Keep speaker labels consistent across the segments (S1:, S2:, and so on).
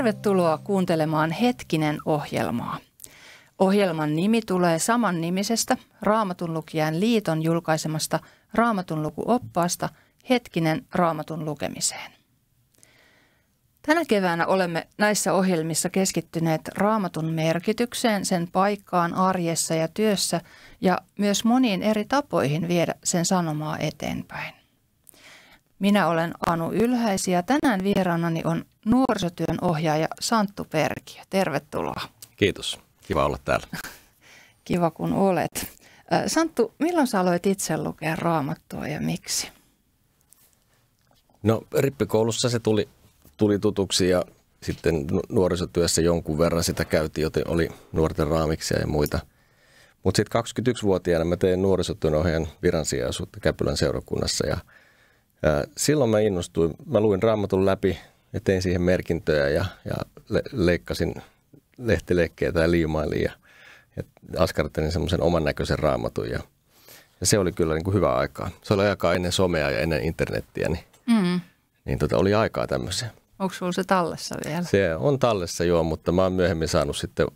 S1: Tervetuloa kuuntelemaan Hetkinen ohjelmaa. Ohjelman nimi tulee saman nimisestä Raamatunlukijan liiton julkaisemasta Raamatunlukuoppaasta Hetkinen Raamatun lukemiseen. Tänä keväänä olemme näissä ohjelmissa keskittyneet raamatun merkitykseen, sen paikkaan arjessa ja työssä ja myös moniin eri tapoihin viedä sen sanomaa eteenpäin. Minä olen Anu Ylhäisi ja tänään vieraanani on nuorisotyön ohjaaja Santtu Perki. Tervetuloa.
S2: Kiitos. Kiva olla täällä.
S1: Kiva kun olet. Santtu, milloin sä aloit itse lukea raamattua ja miksi?
S2: No rippikoulussa se tuli, tuli tutuksi ja sitten nuorisotyössä jonkun verran sitä käytiin, joten oli nuorten raamiksia ja muita. Mutta sitten 21-vuotiaana mä tein nuorisotyönohjaajan viransijaisuutta Käpylän seurakunnassa ja – Silloin mä innostuin. Mä luin raamatun läpi ja tein siihen merkintöjä ja, ja le- leikkasin lehtileikkejä tai liimailin ja, ja askartelin semmoisen oman näköisen raamatun. Ja, ja se oli kyllä niin kuin hyvä aikaa. Se oli aikaa ennen somea ja ennen internettiä, niin, mm. niin tota, oli aikaa tämmöiseen.
S1: Onko sulla se tallessa vielä?
S2: Se on tallessa joo, mutta mä oon myöhemmin saanut sitten,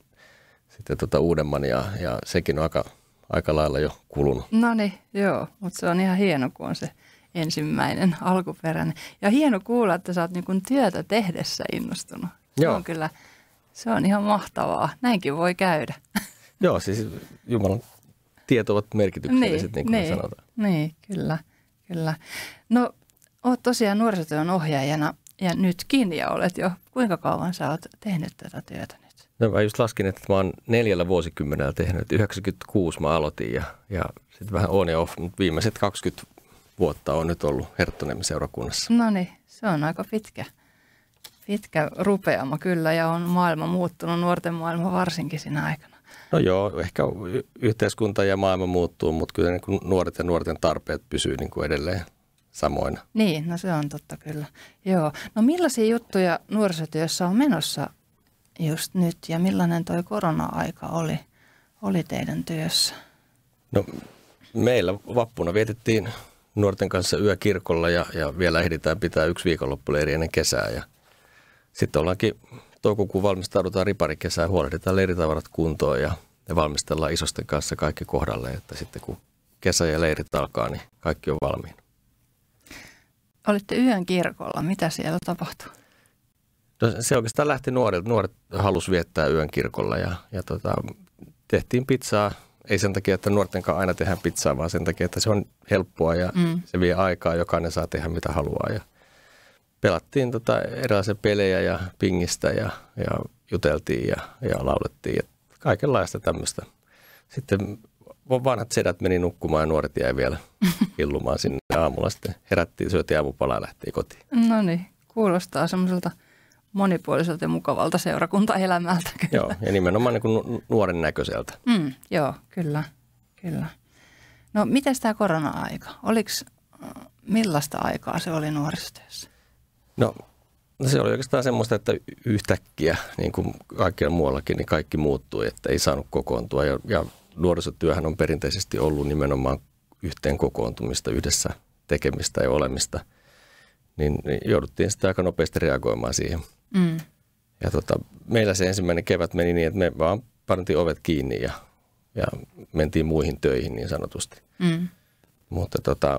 S2: sitten tota uudemman ja, ja sekin on aika, aika lailla jo kulunut.
S1: No niin, joo, mutta se on ihan hieno, kun on se – ensimmäinen alkuperäinen. Ja hieno kuulla, että sä oot niin työtä tehdessä innostunut. Joo. Se on kyllä, se on ihan mahtavaa. Näinkin voi käydä.
S2: Joo, siis Jumalan tieto ovat merkitykselliset, niin, niin kuin niin, sanotaan.
S1: Niin, kyllä, kyllä. No, oot tosiaan nuorisotyön ohjaajana ja nytkin ja olet jo. Kuinka kauan sä oot tehnyt tätä työtä
S2: nyt? No mä just laskin, että mä oon neljällä vuosikymmenellä tehnyt. 96 mä aloitin ja, ja sitten vähän on ja off, mutta viimeiset 20 vuotta on nyt ollut Herttoniemen seurakunnassa.
S1: No niin, se on aika pitkä, pitkä rupeama kyllä ja on maailma muuttunut, nuorten maailma varsinkin sinä aikana.
S2: No joo, ehkä yhteiskunta ja maailma muuttuu, mutta kyllä niin nuoret ja nuorten tarpeet pysyy niin kuin edelleen samoina.
S1: Niin, no se on totta kyllä. Joo. No millaisia juttuja nuorisotyössä on menossa just nyt ja millainen toi korona-aika oli, oli teidän työssä?
S2: No meillä vappuna vietettiin nuorten kanssa yökirkolla ja, ja vielä ehditään pitää yksi viikonloppuleiri ennen kesää. Ja sitten ollaankin toukokuun valmistaudutaan riparikesään, huolehditaan leiritavarat kuntoon ja, ja valmistellaan isosten kanssa kaikki kohdalle, että sitten kun kesä ja leirit alkaa, niin kaikki on valmiina.
S1: Olitte yön kirkolla. Mitä siellä tapahtui?
S2: No, se oikeastaan lähti nuorilta. Nuoret halus viettää yön kirkolla ja, ja tota, tehtiin pizzaa ei sen takia, että nuortenkaan aina tehdään pizzaa, vaan sen takia, että se on helppoa ja mm. se vie aikaa, jokainen saa tehdä mitä haluaa. Ja pelattiin tota erilaisia pelejä ja pingistä ja, ja juteltiin ja, ja laulettiin ja kaikenlaista tämmöistä. Sitten vanhat sedät meni nukkumaan ja nuoret jäi vielä illumaan sinne aamulla. Sitten herättiin, syötiin aamupalaa ja lähtiin kotiin.
S1: No niin, kuulostaa semmoiselta – monipuoliselta ja mukavalta seurakuntaelämältä.
S2: Kyllä. Joo, ja nimenomaan niin kuin nuoren näköiseltä.
S1: Mm, joo, kyllä, kyllä. No, miten tämä korona-aika? Oliks, millaista aikaa se oli nuorisotyössä?
S2: No, no se oli oikeastaan semmoista, että yhtäkkiä, niin kuin kaikkialla muuallakin, niin kaikki muuttui, että ei saanut kokoontua. Ja, ja nuorisotyöhän on perinteisesti ollut nimenomaan yhteen kokoontumista, yhdessä tekemistä ja olemista. Niin, niin jouduttiin sitten aika nopeasti reagoimaan siihen – Mm. Ja tota, meillä se ensimmäinen kevät meni niin, että me vaan parantiin ovet kiinni ja, ja mentiin muihin töihin niin sanotusti. Mm. Mutta tota,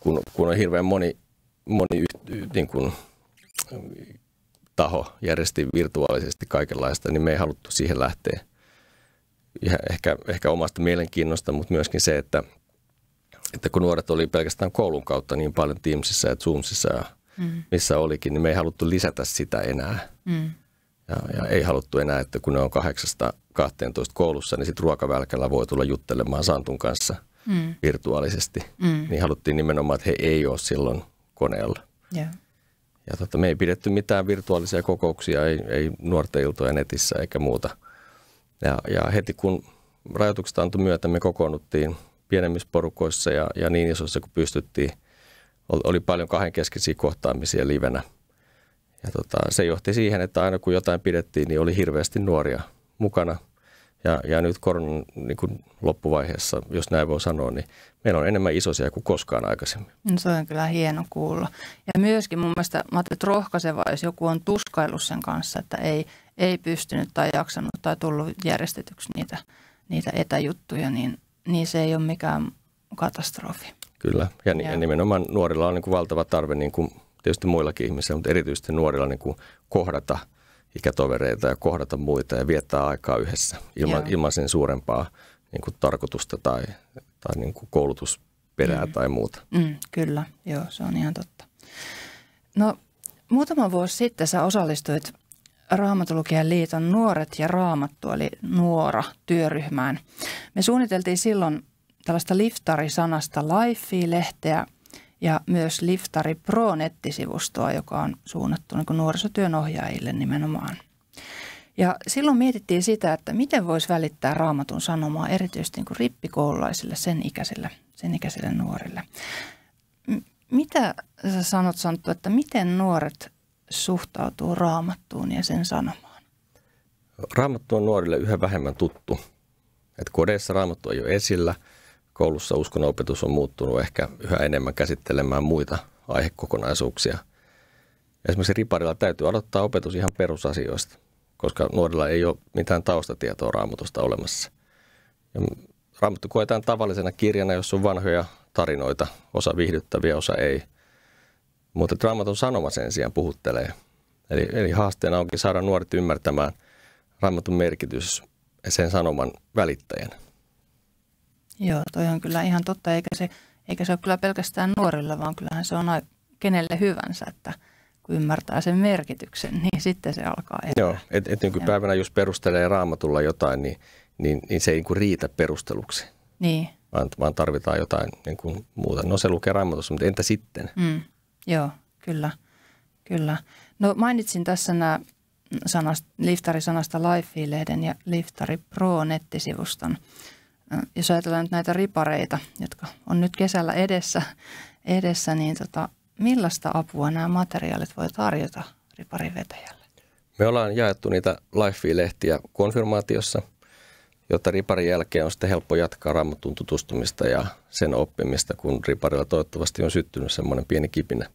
S2: kun, kun on hirveän moni, moni yht, niin kuin, taho järjesti virtuaalisesti kaikenlaista, niin me ei haluttu siihen lähteä. Ja ehkä, ehkä omasta mielenkiinnosta, mutta myöskin se, että, että kun nuoret oli pelkästään koulun kautta niin paljon Teamsissa ja Zoomsissa ja Mm. missä olikin, niin me ei haluttu lisätä sitä enää. Mm. Ja, ja ei haluttu enää, että kun ne on 8-12 koulussa, niin sitten ruokavälkällä voi tulla juttelemaan Santun kanssa mm. virtuaalisesti. Mm. Niin haluttiin nimenomaan, että he ei ole silloin koneella. Yeah. Ja totta, me ei pidetty mitään virtuaalisia kokouksia, ei, ei nuorten iltoja netissä eikä muuta. Ja, ja heti kun rajoitukset antoi myötä, me kokoonnuttiin pienemmissä porukoissa ja, ja niin isossa kuin pystyttiin – oli paljon kahdenkeskisiä kohtaamisia livenä. Ja tota, se johti siihen, että aina kun jotain pidettiin, niin oli hirveästi nuoria mukana. Ja, ja nyt koronan niin kuin loppuvaiheessa, jos näin voi sanoa, niin meillä on enemmän isoisia kuin koskaan aikaisemmin.
S1: No, se on kyllä hieno kuulla. Ja myöskin mun mielestä, mä ajattelin, että rohkaiseva, jos joku on tuskaillut sen kanssa, että ei, ei pystynyt tai jaksanut tai tullut järjestetyksi niitä, niitä etäjuttuja, niin, niin se ei ole mikään katastrofi.
S2: Kyllä, ja, ja. nimenomaan nuorilla on niin kuin valtava tarve, niin kuin tietysti muillakin ihmisillä, mutta erityisesti nuorilla niin kuin kohdata ikätovereita ja kohdata muita ja viettää aikaa yhdessä ilman, ilman sen suurempaa niin kuin tarkoitusta tai, tai niin kuin koulutusperää mm. tai muuta.
S1: Mm, kyllä, joo, se on ihan totta. No, muutama vuosi sitten sä osallistuit Raamatulukijan liiton Nuoret ja Raamattu, eli Nuora-työryhmään. Me suunniteltiin silloin tällaista liftari-sanasta Life-lehteä ja myös Liftari Pro-nettisivustoa, joka on suunnattu niin nuorisotyön ohjaajille nimenomaan. Ja silloin mietittiin sitä, että miten voisi välittää raamatun sanomaa erityisesti niin rippikoululaisille, sen ikäisille, sen ikäisille nuorille. M- mitä sä sanot Santtu, että miten nuoret suhtautuu raamattuun ja sen sanomaan?
S2: Raamattu on nuorille yhä vähemmän tuttu. Et kodeissa raamattu ei ole esillä – koulussa uskonnonopetus on muuttunut ehkä yhä enemmän käsittelemään muita aihekokonaisuuksia. Esimerkiksi riparilla täytyy aloittaa opetus ihan perusasioista, koska nuorilla ei ole mitään taustatietoa raamatusta olemassa. Ja raamattu koetaan tavallisena kirjana, jossa on vanhoja tarinoita, osa viihdyttäviä, osa ei. Mutta raamatun sanoma sen sijaan puhuttelee. Eli, eli haasteena onkin saada nuoret ymmärtämään raamatun merkitys sen sanoman välittäjänä.
S1: Joo, toi on kyllä ihan totta, eikä se, eikä se ole kyllä pelkästään nuorilla, vaan kyllähän se on kenelle hyvänsä, että kun ymmärtää sen merkityksen, niin sitten se alkaa elää.
S2: Joo, et, et nykypäivänä niinku jos perustelee raamatulla jotain, niin, niin, niin se ei niin riitä perusteluksi. Niin. Vaan, vaan tarvitaan jotain niin kuin muuta. No se lukee raamatussa, mutta entä sitten?
S1: Mm, joo, kyllä. Kyllä. No mainitsin tässä nämä sanast, liftari-sanasta Life-lehden ja Liftari Pro-nettisivuston jos ajatellaan nyt näitä ripareita, jotka on nyt kesällä edessä, edessä niin tota, millaista apua nämä materiaalit voi tarjota riparivetäjälle?
S2: Me ollaan jaettu niitä Lifefee-lehtiä konfirmaatiossa, jotta riparin jälkeen on sitten helppo jatkaa raamatun tutustumista ja sen oppimista, kun riparilla toivottavasti on syttynyt semmoinen pieni kipinä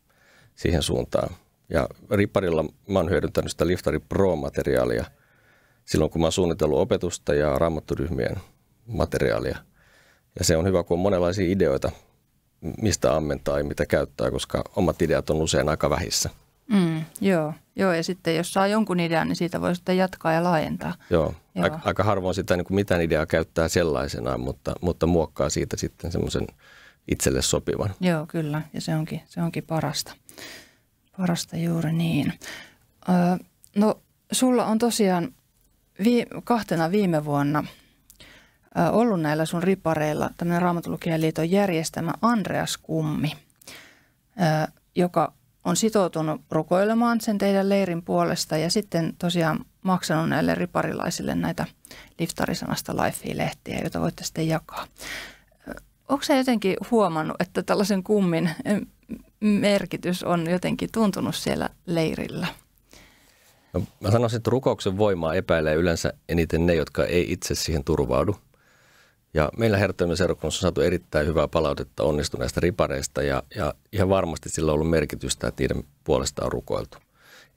S2: siihen suuntaan. Ja riparilla mä oon hyödyntänyt sitä Liftari Pro-materiaalia silloin, kun mä oon suunnitellut opetusta ja raamatturyhmien materiaalia. Ja se on hyvä, kun on monenlaisia ideoita, mistä ammentaa ja mitä käyttää, koska omat ideat on usein aika vähissä.
S1: Mm, joo. joo, ja sitten jos saa jonkun idean, niin siitä voi sitten jatkaa ja laajentaa.
S2: Joo, joo. Aika, aika harvoin sitä niin kuin mitään ideaa käyttää sellaisenaan, mutta, mutta muokkaa siitä sitten semmoisen itselle sopivan.
S1: Joo, kyllä, ja se onkin, se onkin parasta. Parasta juuri niin. Öö, no, sulla on tosiaan vi- kahtena viime vuonna ollut näillä sun ripareilla tämmöinen Raamatulukien liiton järjestämä Andreas Kummi, joka on sitoutunut rukoilemaan sen teidän leirin puolesta ja sitten tosiaan maksanut näille riparilaisille näitä liftarisanasta Life-lehtiä, joita voitte sitten jakaa. Onko se jotenkin huomannut, että tällaisen kummin merkitys on jotenkin tuntunut siellä leirillä?
S2: No, mä sanoisin, että rukouksen voimaa epäilee yleensä eniten ne, jotka ei itse siihen turvaudu – ja meillä Herttoinen seurakunnassa on saatu erittäin hyvää palautetta onnistuneista ripareista ja, ja ihan varmasti sillä on ollut merkitystä, että niiden puolesta on rukoiltu.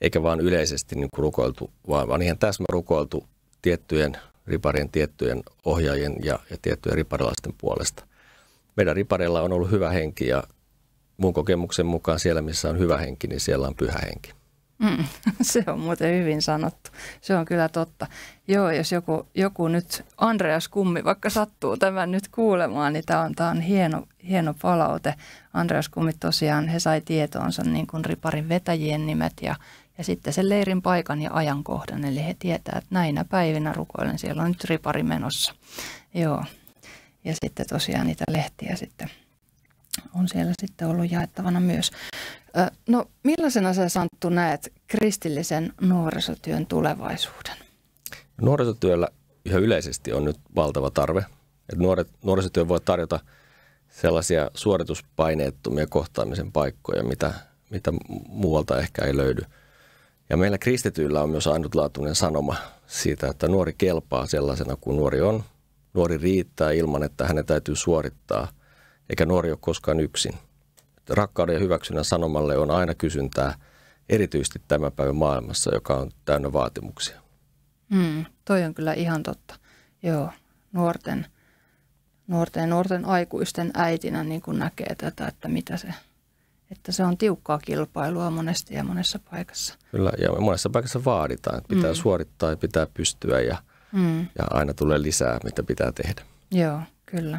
S2: Eikä vaan yleisesti niin kuin rukoiltu, vaan, vaan ihan täsmä rukoiltu tiettyjen riparien, tiettyjen ohjaajien ja, ja tiettyjen riparilaisten puolesta. Meidän ripareilla on ollut hyvä henki ja mun kokemuksen mukaan siellä, missä on hyvä henki, niin siellä on pyhä henki.
S1: Mm, se on muuten hyvin sanottu. Se on kyllä totta. Joo, jos joku, joku nyt, Andreas Kummi, vaikka sattuu tämän nyt kuulemaan, niin tämä on, tää on hieno, hieno palaute. Andreas Kummi tosiaan, he sai tietoonsa niin kuin riparin vetäjien nimet ja, ja sitten sen leirin paikan ja ajankohdan. Eli he tietää, että näinä päivinä rukoilen, siellä on nyt ripari menossa. Joo. Ja sitten tosiaan niitä lehtiä sitten on siellä sitten ollut jaettavana myös. No millaisena sä Santtu näet kristillisen nuorisotyön tulevaisuuden?
S2: Nuorisotyöllä ihan yleisesti on nyt valtava tarve. Että nuoret, nuorisotyö voi tarjota sellaisia suorituspaineettomia kohtaamisen paikkoja, mitä, mitä muualta ehkä ei löydy. Ja meillä kristityillä on myös ainutlaatuinen sanoma siitä, että nuori kelpaa sellaisena kuin nuori on. Nuori riittää ilman, että hänen täytyy suorittaa, eikä nuori ole koskaan yksin – rakkauden ja hyväksynnän sanomalle on aina kysyntää, erityisesti tämän päivän maailmassa, joka on täynnä vaatimuksia.
S1: Mm, toi on kyllä ihan totta. Joo, nuorten, nuorten, nuorten aikuisten äitinä niin kun näkee tätä, että mitä se, että se on tiukkaa kilpailua monesti ja monessa paikassa.
S2: Kyllä, ja monessa paikassa vaaditaan, että pitää mm. suorittaa ja pitää pystyä ja, mm. ja aina tulee lisää, mitä pitää tehdä.
S1: Joo, kyllä.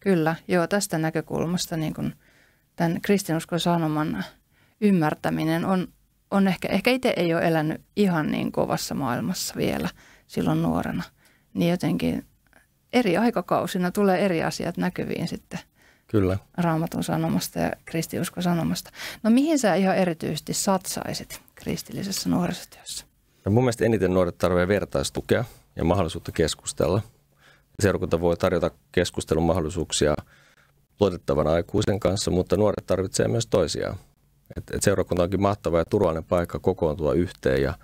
S1: Kyllä, joo, tästä näkökulmasta niin kun tämän kristinuskon sanoman ymmärtäminen on, on ehkä, ehkä itse ei ole elänyt ihan niin kovassa maailmassa vielä silloin nuorena, niin jotenkin eri aikakausina tulee eri asiat näkyviin sitten. Kyllä. Raamatun sanomasta ja kristiuskon sanomasta. No mihin sä ihan erityisesti satsaisit kristillisessä nuorisotyössä?
S2: No mun mielestä eniten nuoret tarvitsevat vertaistukea ja mahdollisuutta keskustella. Seurakunta voi tarjota keskustelun mahdollisuuksia – luotettavan aikuisen kanssa, mutta nuoret tarvitsevat myös toisiaan. Et, et seurakunta onkin mahtava ja turvallinen paikka kokoontua yhteen ja,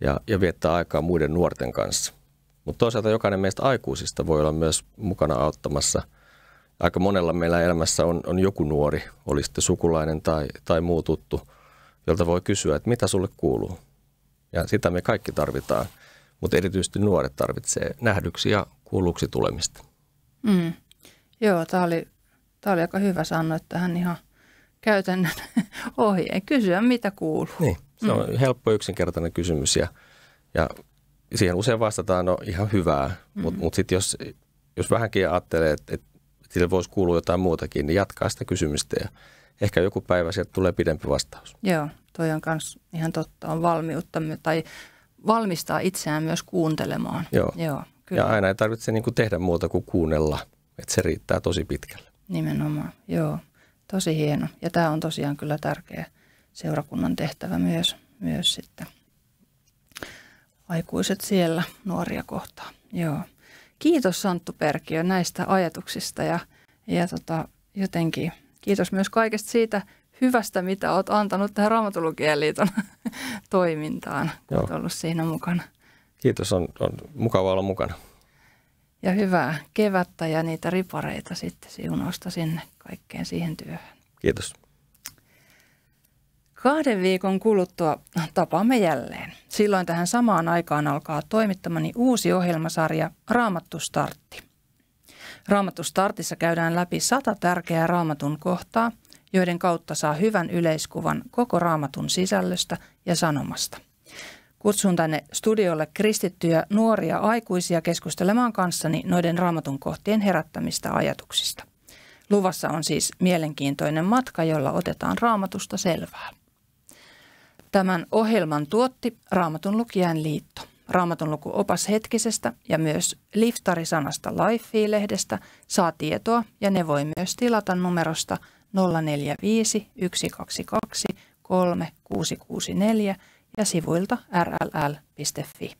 S2: ja, ja viettää aikaa muiden nuorten kanssa. Mutta toisaalta jokainen meistä aikuisista voi olla myös mukana auttamassa. Aika monella meillä elämässä on, on joku nuori, oli sitten sukulainen tai, tai muu tuttu, jolta voi kysyä, että mitä sulle kuuluu. Ja sitä me kaikki tarvitaan, mutta erityisesti nuoret tarvitsee nähdyksi ja kuulluksi tulemista.
S1: Mm. Joo, tämä oli Tämä oli aika hyvä sanoa, että hän ihan käytännön ohjeen kysyä, mitä kuuluu. Niin,
S2: se on mm. helppo yksinkertainen kysymys ja, ja siihen usein vastataan, no ihan hyvää, mm. mutta mut mm-hmm. sitten jos, jos vähänkin ajattelee, että, et sille voisi kuulua jotain muutakin, niin jatkaa sitä kysymystä ja ehkä joku päivä sieltä tulee pidempi vastaus.
S1: Joo, toi on myös ihan totta, on valmiutta tai valmistaa itseään myös kuuntelemaan. Joo, Joo kyllä. ja aina
S2: ei tarvitse niin tehdä muuta kuin kuunnella, että se riittää tosi pitkälle.
S1: Nimenomaan, joo. Tosi hieno. Ja tämä on tosiaan kyllä tärkeä seurakunnan tehtävä myös, myös sitten aikuiset siellä nuoria kohtaan. Joo. Kiitos Santtu Perkiö näistä ajatuksista ja, ja tota, jotenkin kiitos myös kaikesta siitä hyvästä, mitä olet antanut tähän Raamatulukien liiton toimintaan, kun olet ollut siinä mukana.
S2: Kiitos, on, on mukava olla mukana
S1: ja hyvää kevättä ja niitä ripareita sitten siunosta sinne kaikkeen siihen työhön. Kiitos. Kahden viikon kuluttua tapaamme jälleen. Silloin tähän samaan aikaan alkaa toimittamani uusi ohjelmasarja Raamattu Startti. Raamattu Startissa käydään läpi sata tärkeää raamatun kohtaa, joiden kautta saa hyvän yleiskuvan koko raamatun sisällöstä ja sanomasta. Kutsun tänne studiolle kristittyjä nuoria aikuisia keskustelemaan kanssani noiden raamatun kohtien herättämistä ajatuksista. Luvassa on siis mielenkiintoinen matka, jolla otetaan raamatusta selvää. Tämän ohjelman tuotti Raamatun lukijan liitto. Raamatun luku opas hetkisestä ja myös Liftari-sanasta Lifei-lehdestä saa tietoa ja ne voi myös tilata numerosta 045 122 3664 ja sivuilta rll.fi.